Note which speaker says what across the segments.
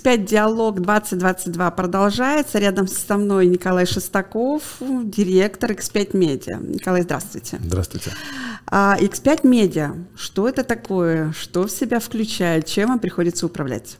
Speaker 1: X5 Диалог 2022 продолжается. Рядом со мной Николай Шестаков, директор X5 Media. Николай, здравствуйте. Здравствуйте. А, X5 Media, что это такое? Что в себя включает? Чем вам приходится управлять?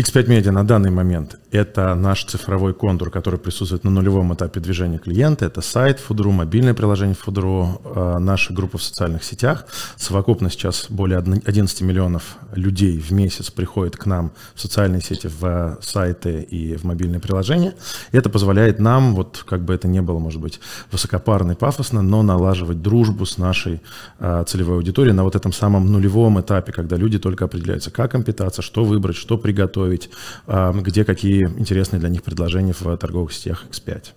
Speaker 2: X5 Media на данный момент – это наш цифровой контур, который присутствует на нулевом этапе движения клиента. Это сайт Фудру, мобильное приложение Фудру, э, наша группа в социальных сетях. Совокупно сейчас более 11 миллионов людей в месяц приходит к нам в социальные сети, в э, сайты и в мобильные приложения. И Это позволяет нам, вот как бы это не было, может быть, высокопарно и пафосно, но налаживать дружбу с нашей э, целевой аудиторией на вот этом самом нулевом этапе, когда люди только определяются, как им питаться, что выбрать, что приготовить, готовить, эм, где какие интересные для них предложения в торговых сетях X5.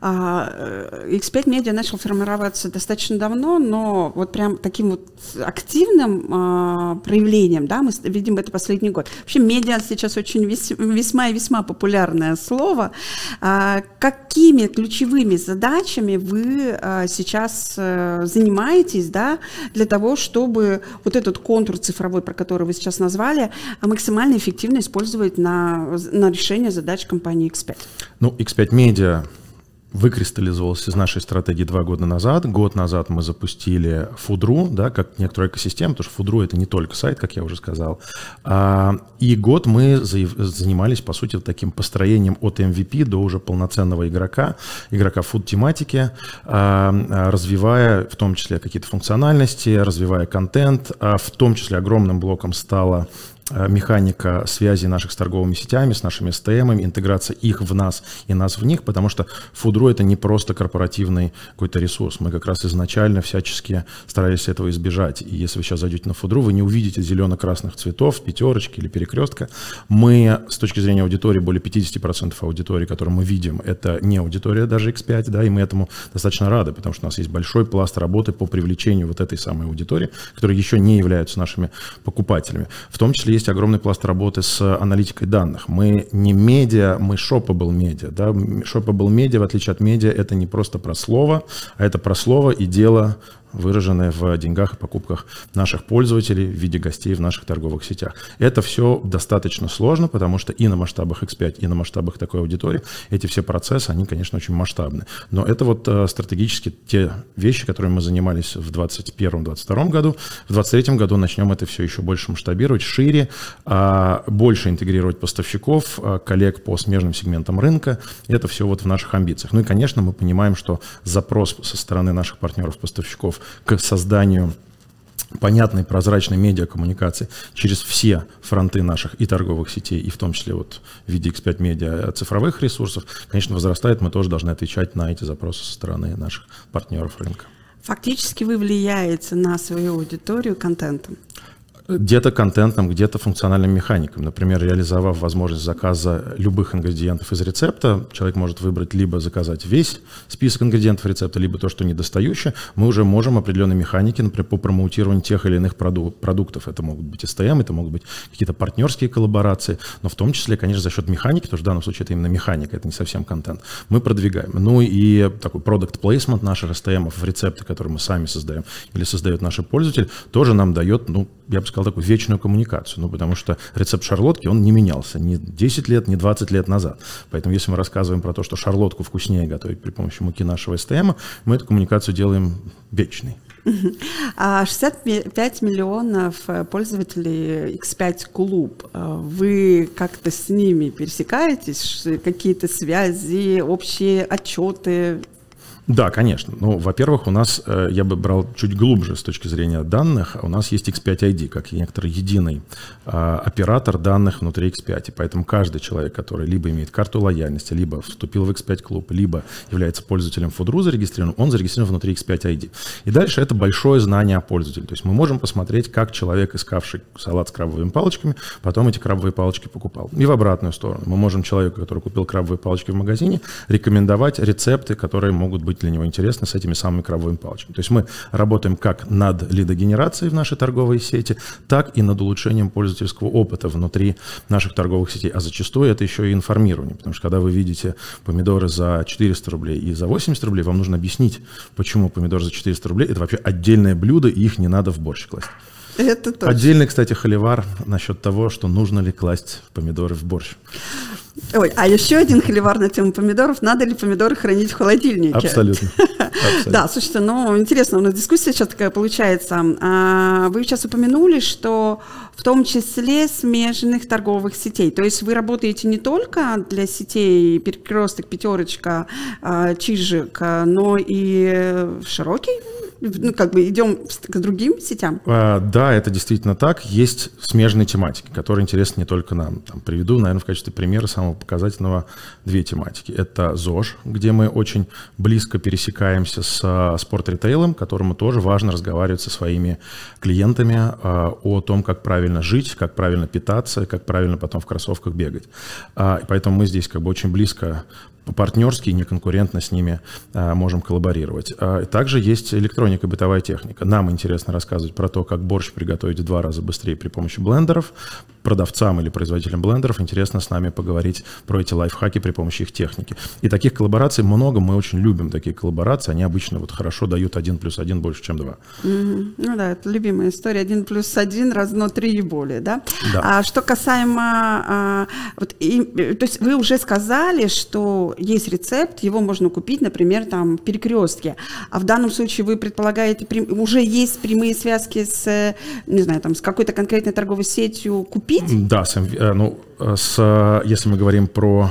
Speaker 1: А, э, X5 Media начал формироваться достаточно давно, но вот прям таким вот активным а, проявлением, да, мы видим это последний год. Вообще медиа сейчас очень весьма и весьма популярное слово. А, какими ключевыми задачами вы сейчас э, занимаетесь, да, для того, чтобы вот этот контур цифровой, про который вы сейчас назвали, максимально эффективно использовать на, на решение задач компании X5?
Speaker 2: Ну, X5 Media выкристаллизовалось из нашей стратегии два года назад. Год назад мы запустили Фудру, да, как некоторую экосистему, потому что Фудру это не только сайт, как я уже сказал. А, и год мы занимались, по сути, таким построением от MVP до уже полноценного игрока, игрока фуд-тематики, а, а, развивая в том числе какие-то функциональности, развивая контент. В том числе огромным блоком стало Э, механика связи наших с торговыми сетями, с нашими СТМами, интеграция их в нас и нас в них, потому что фудро это не просто корпоративный какой-то ресурс. Мы как раз изначально всячески старались этого избежать. И если вы сейчас зайдете на фудру, вы не увидите зелено-красных цветов, пятерочки или перекрестка. Мы с точки зрения аудитории, более 50% аудитории, которую мы видим, это не аудитория даже X5, да, и мы этому достаточно рады, потому что у нас есть большой пласт работы по привлечению вот этой самой аудитории, которая еще не являются нашими покупателями. В том числе есть есть огромный пласт работы с аналитикой данных. Мы не медиа, мы shoppable медиа. Да? Shoppable медиа, в отличие от медиа, это не просто про слово, а это про слово и дело выраженные в деньгах и покупках наших пользователей в виде гостей в наших торговых сетях. Это все достаточно сложно, потому что и на масштабах X5, и на масштабах такой аудитории эти все процессы, они, конечно, очень масштабны. Но это вот э, стратегически те вещи, которыми мы занимались в 2021-2022 году. В 2023 году начнем это все еще больше масштабировать, шире, а, больше интегрировать поставщиков, а, коллег по смежным сегментам рынка. Это все вот в наших амбициях. Ну и, конечно, мы понимаем, что запрос со стороны наших партнеров-поставщиков к созданию понятной, прозрачной медиакоммуникации через все фронты наших и торговых сетей, и в том числе вот в виде X5 медиа цифровых ресурсов, конечно, возрастает. Мы тоже должны отвечать на эти запросы со стороны наших партнеров рынка.
Speaker 1: Фактически вы влияете на свою аудиторию контентом
Speaker 2: где-то контентом, где-то функциональным механикам. Например, реализовав возможность заказа любых ингредиентов из рецепта, человек может выбрать либо заказать весь список ингредиентов рецепта, либо то, что недостающее, мы уже можем определенные механики, например, по промоутированию тех или иных проду- продуктов. Это могут быть СТМ, это могут быть какие-то партнерские коллаборации, но в том числе, конечно, за счет механики, потому что в данном случае это именно механика, это не совсем контент, мы продвигаем. Ну и такой продукт плейсмент наших STM в рецепты, которые мы сами создаем или создает наш пользователь, тоже нам дает, ну, я бы сказал, такую вечную коммуникацию. Ну, потому что рецепт шарлотки, он не менялся ни 10 лет, ни 20 лет назад. Поэтому если мы рассказываем про то, что шарлотку вкуснее готовить при помощи муки нашего СТМ, мы эту коммуникацию делаем вечной. 65
Speaker 1: а миллионов пользователей X5 клуб. А вы как-то с ними пересекаетесь? Какие-то связи, общие отчеты?
Speaker 2: Да, конечно. Ну, во-первых, у нас, э, я бы брал чуть глубже с точки зрения данных, у нас есть X5ID, как некоторый единый а, оператор данных внутри X5. И поэтому каждый человек, который либо имеет карту лояльности, либо вступил в X5 клуб, либо является пользователем Фудру зарегистрирован, он зарегистрирован внутри X5ID. И дальше это большое знание о пользователе. То есть мы можем посмотреть, как человек, искавший салат с крабовыми палочками, потом эти крабовые палочки покупал. И в обратную сторону. Мы можем человеку, который купил крабовые палочки в магазине, рекомендовать рецепты, которые могут быть быть для него интересно с этими самыми крабовыми палочками. То есть мы работаем как над лидогенерацией в нашей торговой сети, так и над улучшением пользовательского опыта внутри наших торговых сетей. А зачастую это еще и информирование, потому что когда вы видите помидоры за 400 рублей и за 80 рублей, вам нужно объяснить, почему помидор за 400 рублей – это вообще отдельное блюдо, и их не надо в борщ класть. Это точно. Отдельный, кстати, холивар насчет того, что нужно ли класть помидоры в борщ.
Speaker 1: Ой, а еще один холивар на тему помидоров. Надо ли помидоры хранить в холодильнике? Абсолютно. Абсолютно. Да, слушайте, ну, интересно, у нас дискуссия сейчас такая получается. А, вы сейчас упомянули, что в том числе смежных торговых сетей. То есть вы работаете не только для сетей перекресток, пятерочка, а, чижик, а, но и широкий ну, как бы идем к другим сетям?
Speaker 2: А, да, это действительно так. Есть смежные тематики, которые интересны не только нам. Там, приведу, наверное, в качестве примера самого показательного две тематики. Это ЗОЖ, где мы очень близко пересекаемся с а, спорт-ритейлом, которому тоже важно разговаривать со своими клиентами а, о том, как правильно жить, как правильно питаться, как правильно потом в кроссовках бегать. А, поэтому мы здесь как бы очень близко по-партнерски и неконкурентно с ними а, можем коллаборировать. А, также есть электроника электроника и бытовая техника. Нам интересно рассказывать про то, как борщ приготовить в два раза быстрее при помощи блендеров. Продавцам или производителям блендеров интересно с нами поговорить про эти лайфхаки при помощи их техники. И таких коллабораций много, мы очень любим такие коллаборации, они обычно вот хорошо дают один плюс один больше, чем два. Mm-hmm.
Speaker 1: Ну да, это любимая история, один плюс один равно три и более, да? Да. А что касаемо, а, вот, и, то есть вы уже сказали, что есть рецепт, его можно купить, например, там в перекрестке, а в данном случае вы предполагаете, предполагает, уже есть прямые связки с, э, не знаю, там, с какой-то конкретной торговой сетью
Speaker 2: купить? Да, э, ну, э, с, ну, с, если мы говорим про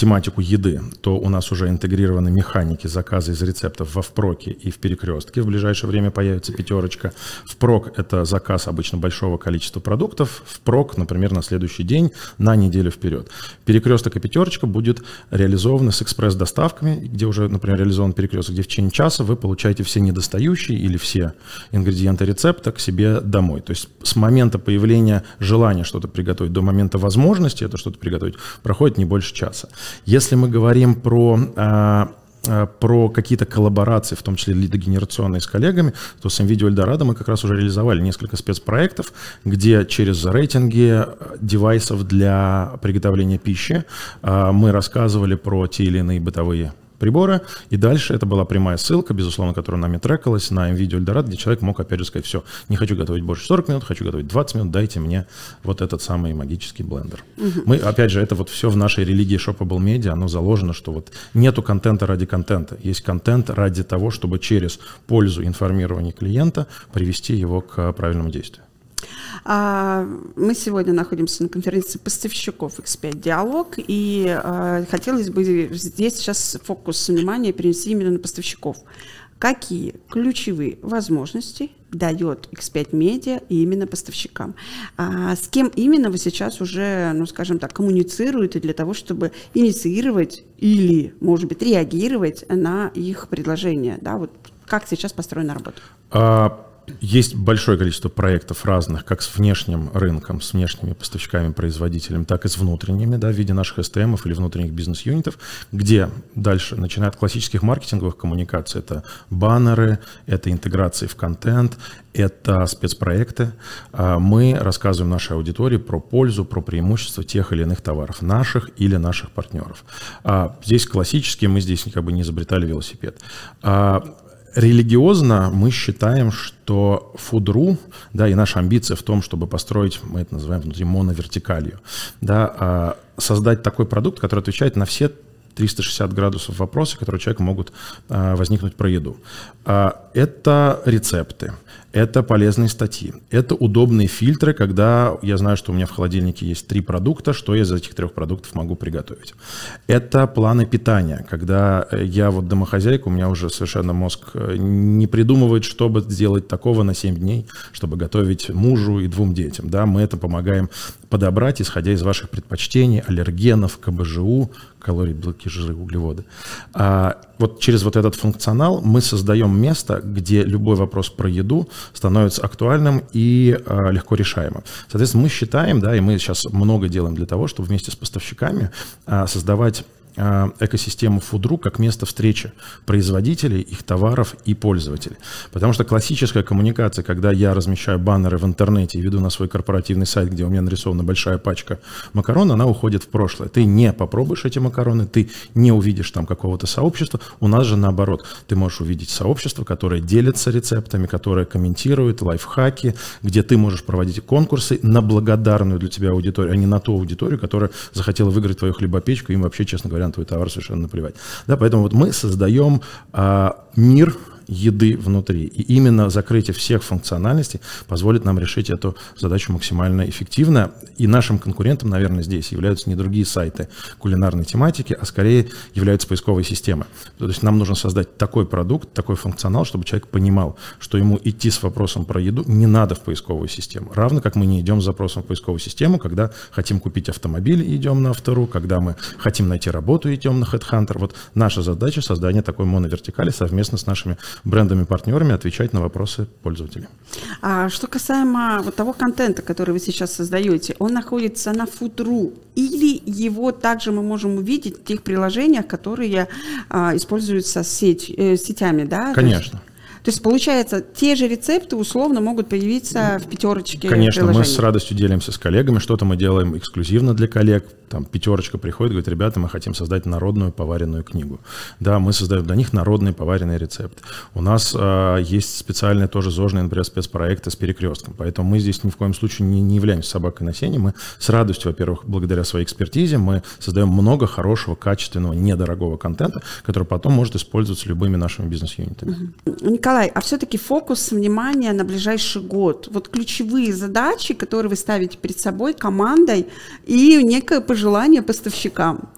Speaker 2: тематику еды, то у нас уже интегрированы механики заказа из рецептов во впроке и в перекрестке. В ближайшее время появится пятерочка. Впрок – это заказ обычно большого количества продуктов. Впрок, например, на следующий день, на неделю вперед. Перекресток и пятерочка будет реализованы с экспресс-доставками, где уже, например, реализован перекресток, где в течение часа вы получаете все недостающие или все ингредиенты рецепта к себе домой. То есть с момента появления желания что-то приготовить до момента возможности это что-то приготовить проходит не больше часа. Если мы говорим про а, а, про какие-то коллаборации, в том числе лидогенерационные с коллегами, то с NVIDIA Эльдорадо мы как раз уже реализовали несколько спецпроектов, где через рейтинги э, девайсов для приготовления пищи а, мы рассказывали про те или иные бытовые прибора. И дальше это была прямая ссылка, безусловно, которая нами трекалась на MVideo Eldorado, где человек мог, опять же, сказать, все, не хочу готовить больше 40 минут, хочу готовить 20 минут, дайте мне вот этот самый магический блендер. Угу. Мы, опять же, это вот все в нашей религии Shoppable Media, оно заложено, что вот нету контента ради контента, есть контент ради того, чтобы через пользу информирования клиента привести его к правильному действию.
Speaker 1: А, мы сегодня находимся на конференции поставщиков X5 «Диалог», и а, хотелось бы здесь сейчас фокус внимания перенести именно на поставщиков. Какие ключевые возможности дает X5 Media именно поставщикам. А с кем именно вы сейчас уже, ну, скажем так, коммуницируете для того, чтобы инициировать или, может быть, реагировать на их предложения? Да, вот как сейчас построена работа?
Speaker 2: А, есть большое количество проектов разных, как с внешним рынком, с внешними поставщиками, производителями, так и с внутренними, да, в виде наших СТМов или внутренних бизнес-юнитов, где дальше, начиная от классических маркетинговых коммуникаций, это баннеры, это интеграции в контент, это спецпроекты. А мы рассказываем нашей аудитории про пользу, про преимущества тех или иных товаров, наших или наших партнеров. А здесь классические мы здесь как бы не изобретали велосипед. А Религиозно мы считаем, что Фудру, да, и наша амбиция в том, чтобы построить, мы это называем внутри моновертикалью, да, а, создать такой продукт, который отвечает на все 360 градусов вопросы, которые у человека могут э, возникнуть про еду. А, это рецепты, это полезные статьи, это удобные фильтры, когда я знаю, что у меня в холодильнике есть три продукта, что я из этих трех продуктов могу приготовить. Это планы питания, когда э, я вот домохозяйка, у меня уже совершенно мозг э, не придумывает, чтобы сделать такого на 7 дней, чтобы готовить мужу и двум детям. Да, мы это помогаем подобрать, исходя из ваших предпочтений, аллергенов, КБЖУ, калорий легкие жиры, углеводы. А, вот через вот этот функционал мы создаем место, где любой вопрос про еду становится актуальным и а, легко решаемым. Соответственно, мы считаем, да, и мы сейчас много делаем для того, чтобы вместе с поставщиками а, создавать Э, экосистему Фудру как место встречи производителей, их товаров и пользователей. Потому что классическая коммуникация, когда я размещаю баннеры в интернете и веду на свой корпоративный сайт, где у меня нарисована большая пачка макарон, она уходит в прошлое. Ты не попробуешь эти макароны, ты не увидишь там какого-то сообщества. У нас же наоборот. Ты можешь увидеть сообщество, которое делится рецептами, которое комментирует, лайфхаки, где ты можешь проводить конкурсы на благодарную для тебя аудиторию, а не на ту аудиторию, которая захотела выиграть твою хлебопечку, им вообще, честно говоря, вариантовый товар совершенно наплевать. Да, поэтому вот мы создаем а, мир, еды внутри. И именно закрытие всех функциональностей позволит нам решить эту задачу максимально эффективно. И нашим конкурентом, наверное, здесь являются не другие сайты кулинарной тематики, а скорее являются поисковые системы. То есть нам нужно создать такой продукт, такой функционал, чтобы человек понимал, что ему идти с вопросом про еду не надо в поисковую систему. Равно как мы не идем с запросом в поисковую систему, когда хотим купить автомобиль, идем на автору, когда мы хотим найти работу, идем на HeadHunter. Вот наша задача создания такой моновертикали совместно с нашими брендами-партнерами отвечать на вопросы пользователей.
Speaker 1: А что касаемо вот того контента, который вы сейчас создаете, он находится на футру или его также мы можем увидеть в тех приложениях, которые а, используются сеть, э, сетями, да? Конечно. То есть, получается, те же рецепты условно могут появиться в пятерочке. Конечно, мы с
Speaker 2: радостью делимся с коллегами, что-то мы делаем эксклюзивно для коллег. Там пятерочка приходит, говорит, ребята, мы хотим создать народную поваренную книгу. Да, мы создаем для них народный поваренный рецепт. У нас а, есть специальные тоже зожные, например, спецпроекты с перекрестком. Поэтому мы здесь ни в коем случае не, не являемся собакой на сене. Мы с радостью, во-первых, благодаря своей экспертизе, мы создаем много хорошего, качественного, недорогого контента, который потом может использоваться любыми нашими бизнес-юнитами.
Speaker 1: Угу Николай, а все-таки фокус внимания на ближайший год. Вот ключевые задачи, которые вы ставите перед собой, командой, и некое пожелание поставщикам.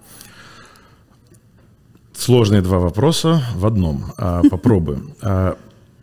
Speaker 2: Сложные два вопроса в одном. А, попробуем. А,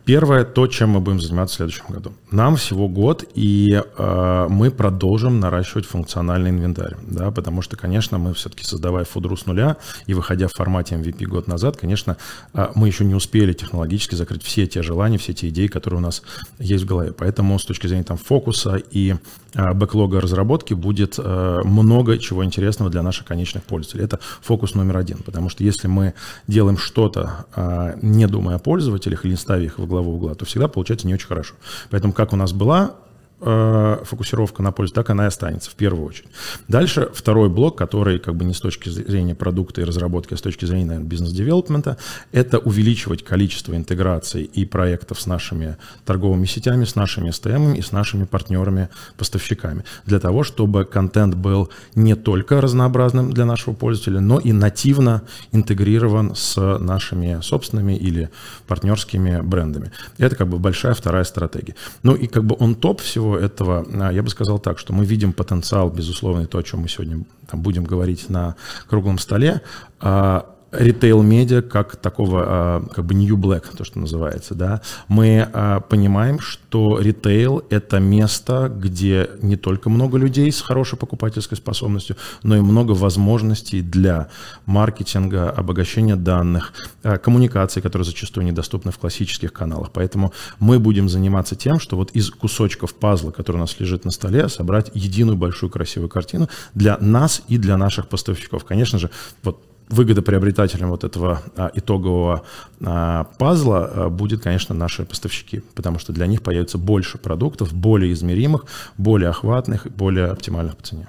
Speaker 2: Первое, то, чем мы будем заниматься в следующем году. Нам всего год, и э, мы продолжим наращивать функциональный инвентарь, да, потому что, конечно, мы все-таки создавая фудру с нуля и выходя в формате MVP год назад, конечно, э, мы еще не успели технологически закрыть все те желания, все те идеи, которые у нас есть в голове. Поэтому с точки зрения там фокуса и э, бэклога разработки будет э, много чего интересного для наших конечных пользователей. Это фокус номер один, потому что если мы делаем что-то, э, не думая о пользователях или не ставя их в главу угла, то всегда получается не очень хорошо. Поэтому как у нас была Э, фокусировка на пользу, так она и останется в первую очередь. Дальше второй блок, который как бы не с точки зрения продукта и разработки, а с точки зрения бизнес-девелопмента, это увеличивать количество интеграций и проектов с нашими торговыми сетями, с нашими СТМ и с нашими партнерами-поставщиками, для того, чтобы контент был не только разнообразным для нашего пользователя, но и нативно интегрирован с нашими собственными или партнерскими брендами. Это как бы большая вторая стратегия. Ну и как бы он топ всего всего этого, а, я бы сказал так, что мы видим потенциал, безусловно, и то, о чем мы сегодня там, будем говорить на круглом столе, а, ритейл-медиа как такого а, как бы new black, то, что называется. Да? Мы а, понимаем, что ритейл — это место, где не только много людей с хорошей покупательской способностью, но и много возможностей для маркетинга, обогащения данных, а, коммуникации, которые зачастую недоступны в классических каналах. Поэтому мы будем заниматься тем, что вот из кусочков пазла, который у нас лежит на столе, собрать единую большую красивую картину для нас и для наших поставщиков. Конечно же, вот выгодоприобретателем вот этого а, итогового а, пазла а, будет, конечно, наши поставщики, потому что для них появится больше продуктов, более измеримых, более охватных, более оптимальных по цене.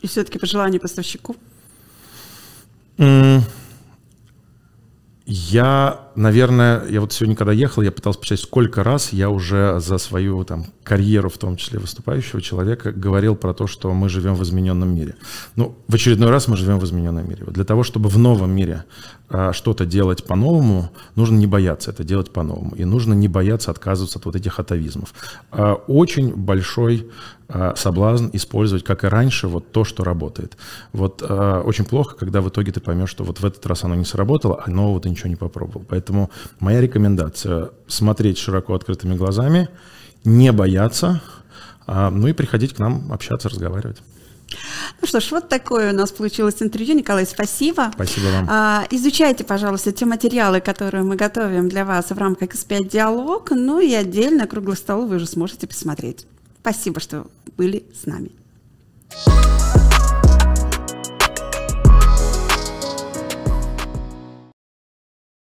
Speaker 1: И все-таки пожелание поставщику?
Speaker 2: Mm. Я, наверное, я вот сегодня, когда ехал, я пытался посчитать, сколько раз я уже за свою там, карьеру, в том числе выступающего человека, говорил про то, что мы живем в измененном мире. Ну, в очередной раз мы живем в измененном мире. Вот для того, чтобы в новом мире а, что-то делать по-новому, нужно не бояться это делать по-новому. И нужно не бояться отказываться от вот этих атовизмов. А, очень большой Э, соблазн использовать, как и раньше, вот то, что работает. Вот э, очень плохо, когда в итоге ты поймешь, что вот в этот раз оно не сработало, а нового ты ничего не попробовал. Поэтому моя рекомендация – смотреть широко открытыми глазами, не бояться, а, ну и приходить к нам общаться, разговаривать.
Speaker 1: Ну что ж, вот такое у нас получилось интервью. Николай, спасибо. Спасибо вам. А, изучайте, пожалуйста, те материалы, которые мы готовим для вас в рамках S5 «Диалог». Ну и отдельно круглый стол вы же сможете посмотреть. Спасибо, что были с нами. thank you